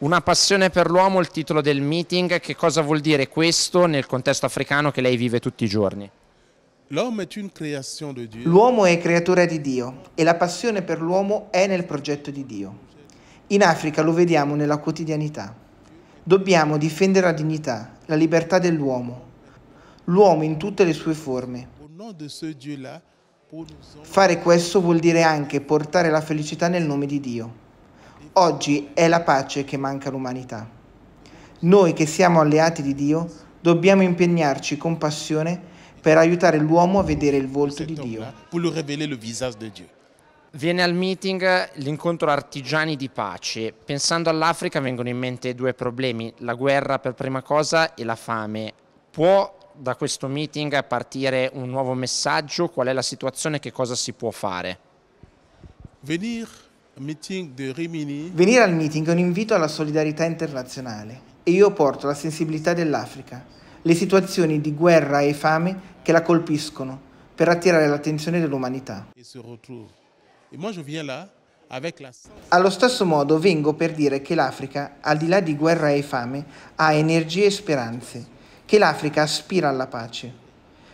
Una passione per l'uomo, il titolo del meeting, che cosa vuol dire questo nel contesto africano che lei vive tutti i giorni? L'uomo è creatura di Dio e la passione per l'uomo è nel progetto di Dio. In Africa lo vediamo nella quotidianità. Dobbiamo difendere la dignità, la libertà dell'uomo, l'uomo in tutte le sue forme. Fare questo vuol dire anche portare la felicità nel nome di Dio. Oggi è la pace che manca all'umanità. Noi che siamo alleati di Dio dobbiamo impegnarci con passione per aiutare l'uomo a vedere il volto di Dio. Viene al meeting l'incontro artigiani di pace. Pensando all'Africa vengono in mente due problemi, la guerra per prima cosa e la fame. Può da questo meeting partire un nuovo messaggio? Qual è la situazione? Che cosa si può fare? Venire Venire al meeting è un invito alla solidarietà internazionale e io porto la sensibilità dell'Africa, le situazioni di guerra e fame che la colpiscono per attirare l'attenzione dell'umanità. Allo stesso modo vengo per dire che l'Africa, al di là di guerra e fame, ha energie e speranze, che l'Africa aspira alla pace.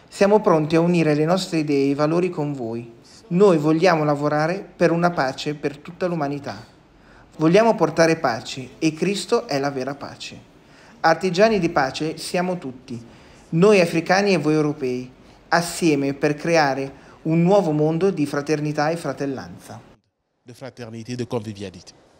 Siamo pronti a unire le nostre idee e i valori con voi noi vogliamo lavorare per una pace per tutta l'umanità. Vogliamo portare pace e Cristo è la vera pace. Artigiani di pace siamo tutti, noi africani e voi europei, assieme per creare un nuovo mondo di fraternità e fratellanza. De fraternità e de convivialità.